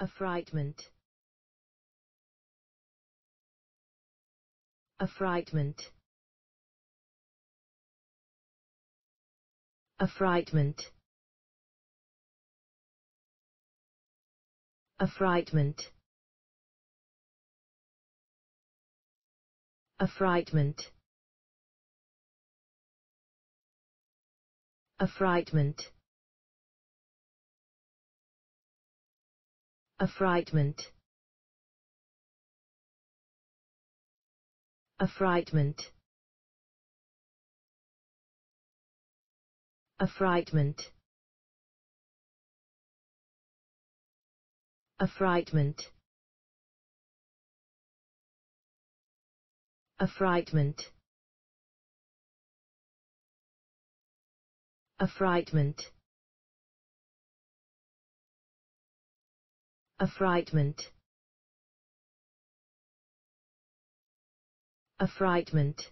Affrightment. Affrightment. Affrightment. Affrightment. Affrightment. Affrightment. affrightment affrightment affrightment affrightment affrightment affrightment affrightment affrightment